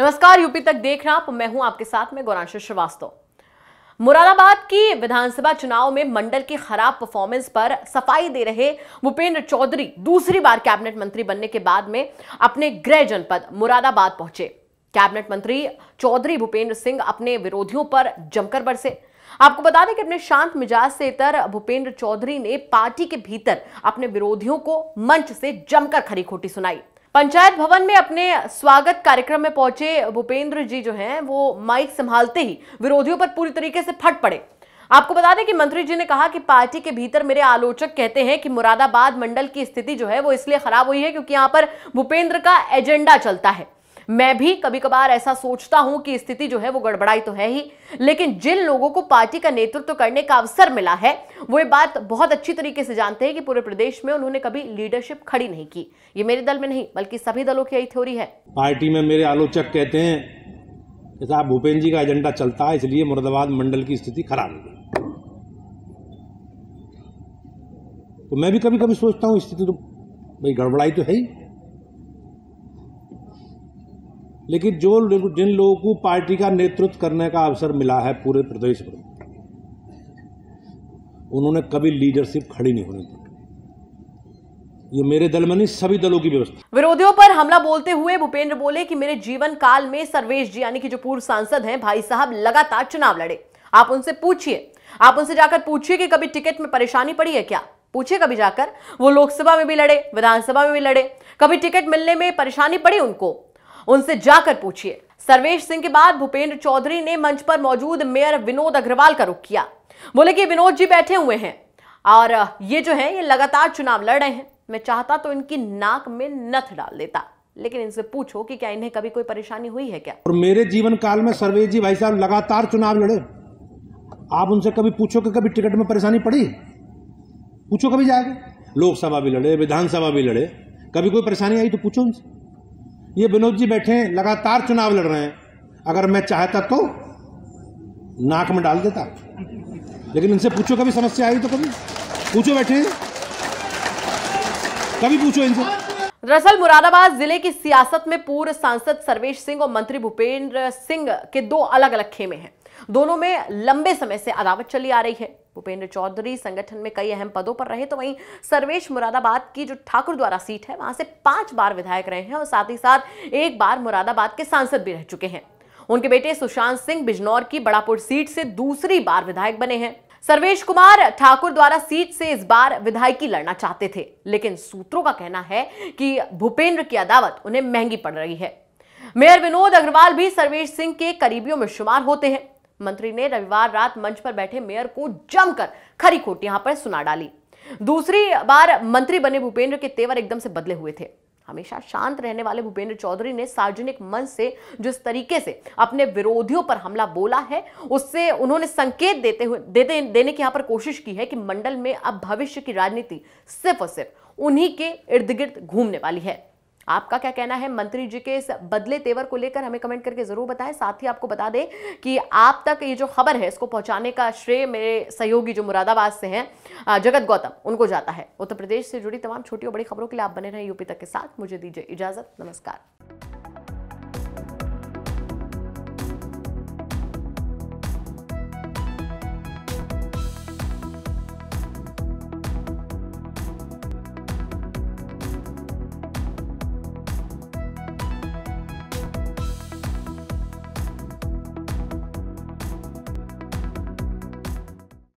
नमस्कार यूपी तक देख रहा आप मैं हूं आपके साथ में गौरांशु श्रीवास्तव मुरादाबाद की विधानसभा चुनाव में मंडल की खराब परफॉर्मेंस पर सफाई दे रहे भूपेंद्र चौधरी दूसरी बार कैबिनेट मंत्री बनने के बाद में अपने गृह जनपद मुरादाबाद पहुंचे कैबिनेट मंत्री चौधरी भूपेंद्र सिंह अपने विरोधियों पर जमकर बरसे आपको बता दें कि अपने शांत मिजाज से इतर भूपेंद्र चौधरी ने पार्टी के भीतर अपने विरोधियों को मंच से जमकर खरी खोटी सुनाई पंचायत भवन में अपने स्वागत कार्यक्रम में पहुंचे भूपेंद्र जी जो हैं वो माइक संभालते ही विरोधियों पर पूरी तरीके से फट पड़े आपको बता दें कि मंत्री जी ने कहा कि पार्टी के भीतर मेरे आलोचक कहते हैं कि मुरादाबाद मंडल की स्थिति जो है वो इसलिए खराब हुई है क्योंकि यहाँ पर भूपेंद्र का एजेंडा चलता है मैं भी कभी कभार ऐसा सोचता हूं कि स्थिति जो है वो गड़बड़ाई तो है ही लेकिन जिन लोगों को पार्टी का नेतृत्व तो करने का अवसर मिला है वो ये बात बहुत अच्छी तरीके से जानते हैं कि पूरे प्रदेश में उन्होंने कभी लीडरशिप खड़ी नहीं की ये मेरे दल में नहीं बल्कि सभी दलों की यही थ्योरी है पार्टी में मेरे आलोचक कहते हैं कि साहब भूपेन्द्र जी का एजेंडा चलता है इसलिए मुरादाबाद मंडल की स्थिति खराब हो गई तो मैं भी कभी कभी सोचता हूँ स्थिति तो भाई गड़बड़ाई तो है ही लेकिन जो जिन लोगों को पार्टी का नेतृत्व करने का अवसर मिला है पूरे प्रदेश में उन्होंने कभी लीडरशिप खड़ी नहीं होने दी ये मेरे दल में नहीं सभी दलों की व्यवस्था विरोधियों पर हमला बोलते हुए भूपेंद्र बोले कि मेरे जीवन काल में सर्वेश जी यानी कि जो पूर्व सांसद हैं भाई साहब लगातार चुनाव लड़े आप उनसे पूछिए आप उनसे जाकर पूछिए कि कभी टिकट में परेशानी पड़ी है क्या पूछिए कभी जाकर वो लोकसभा में भी लड़े विधानसभा में भी लड़े कभी टिकट मिलने में परेशानी पड़ी उनको उनसे जाकर पूछिए सर्वेश सिंह के बाद भूपेंद्र चौधरी ने मंच पर मौजूद मेयर विनोद अग्रवाल का रुख किया बोले कि विनोद जी बैठे हुए हैं और ये जो है ये लगातार चुनाव लड़ रहे हैं मैं चाहता तो इनकी नाक में नथ डाल देता लेकिन इनसे पूछो कि क्या इन्हें कभी कोई परेशानी हुई है क्या और मेरे जीवन काल में सर्वेश जी भाई साहब लगातार चुनाव लड़े आप उनसे कभी पूछो कि कभी टिकट में परेशानी पड़ी पूछो कभी जाएगा लोकसभा भी लड़े विधानसभा भी लड़े कभी कोई परेशानी आई तो पूछो उनसे ये विनोद जी बैठे हैं लगातार चुनाव लड़ रहे हैं अगर मैं चाहता तो नाक में डाल देता लेकिन इनसे पूछो कभी समस्या आई तो कभी पूछो बैठे हैं कभी पूछो इनसे दरअसल मुरादाबाद जिले की सियासत में पूर्व सांसद सर्वेश सिंह और मंत्री भूपेंद्र सिंह के दो अलग अलग खेमे हैं दोनों में लंबे समय से अदावत चली आ रही है भूपेंद्र चौधरी संगठन में कई अहम पदों पर रहे तो वहीं सर्वेश मुरादाबाद की जो ठाकुर द्वारा सीट है वहां से पांच बार विधायक रहे हैं और साथ ही साथ एक बार मुरादाबाद के सांसद भी रह चुके हैं उनके बेटे सुशांत सिंह बिजनौर की बड़ापुर सीट से दूसरी बार विधायक बने हैं सर्वेश कुमार ठाकुर द्वारा सीट से इस बार विधायकी लड़ना चाहते थे लेकिन सूत्रों का कहना है कि भूपेंद्र की अदावत उन्हें महंगी पड़ रही है मेयर विनोद अग्रवाल भी सर्वेश सिंह के करीबियों में शुमार होते हैं मंत्री ने रविवार रात मंच पर बैठे मेयर को जमकर खरी खोट यहां पर सुना डाली दूसरी बार मंत्री बने भूपेंद्र के तेवर एकदम से बदले हुए थे हमेशा शांत रहने वाले भूपेंद्र चौधरी ने सार्वजनिक मंच से जिस तरीके से अपने विरोधियों पर हमला बोला है उससे उन्होंने संकेत देते हुए देते देने की यहां पर कोशिश की है कि मंडल में अब भविष्य की राजनीति सिर्फ और सिर्फ उन्हीं के इर्द गिर्द घूमने वाली है आपका क्या कहना है मंत्री जी के इस बदले तेवर को लेकर हमें कमेंट करके जरूर बताएं साथ ही आपको बता दें कि आप तक ये जो खबर है इसको पहुंचाने का श्रेय मेरे सहयोगी जो मुरादाबाद से हैं जगत गौतम उनको जाता है उत्तर प्रदेश से जुड़ी तमाम छोटी और बड़ी खबरों के लिए आप बने रहें यूपी तक के साथ मुझे दीजिए इजाजत नमस्कार